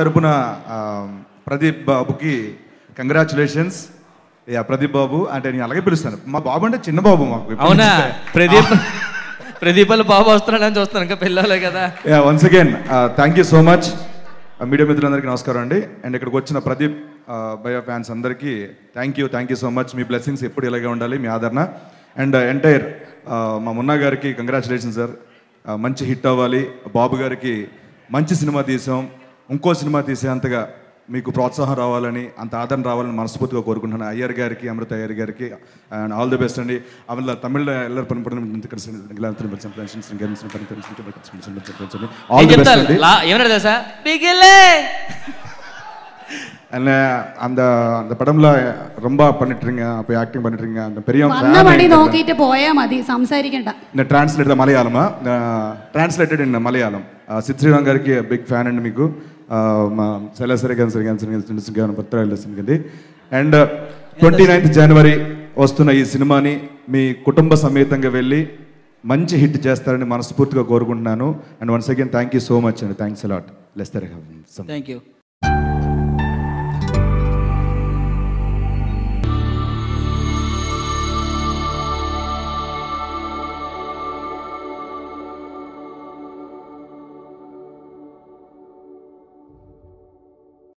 తరపున ప్రదీప్ బాబుకి congratulations yeah Pradeep బాబు అంటే నేను అలాగే పిలుస్తాను మా బాబు అంటే చిన్న బాబు మాకు అవునా ప్రదీప్ ప్రదీప్ వాళ్ళ బాబు వస్తున్నాడని చూస్తాను ఇంకా పిల్లలే కదా yeah once again thank you so much media మిత్రులందరికీ నమస్కారం అండి అండ్ ఇక్కడికి వచ్చిన ప్రదీప్ బయో ఫ్యాన్స్ అందరికీ thank you thank you so much మీ బ్లెస్సింగ్స్ ఎప్పుడు ఇలాగే ఉండాలి మీ ఆదరణ అండ్ ఎంటైర్ uh, మా మున్నా గారికి కంగ్రాచులేషన్ సార్ మంచి హిట్ అవ్వాలి బాబు గారికి మంచి సినిమా తీసాం ఇంకో సినిమా తీసేంతగా మీకు ప్రోత్సాహం రావాలని అంత ఆదరణ రావాలని మనస్ఫూర్తిగా కోరుకుంటున్నాను అయ్యర్ గారికి అమృత అయ్యర్ గారికి అండ్ ఆల్ ది బెస్ట్ అండి అవల్ల తమిళ ఎల్లరి పని அண்ட் அந்த அந்த படம்ல ரொம்ப பண்ணிட்டுருங்க அப்போ ஆக்டிங் பண்ணிட்டுருங்க அந்த பெரிய மணி நோக்கிட்டு போயா மதி சம்சாரிக்கண்டா இந்த டிரான்ஸ்லேட் மலையாளமா டிரான்ஸ்லேட்டட் இன் மலையாளம் சித் ஸ்ரீராம் గారికి బిగ్ ఫ్యాన్ అండి మీకు చాలా సరిగా సరిగా సరిగా పత్రాలు సరిగింది అండ్ ట్వంటీ నైన్త్ జనవరి వస్తున్న ఈ సినిమాని మీ కుటుంబ సమేతంగా వెళ్ళి మంచి హిట్ చేస్తారని మనస్ఫూర్తిగా కోరుకుంటున్నాను and once again thank you so much అండి thanks a lot less thank you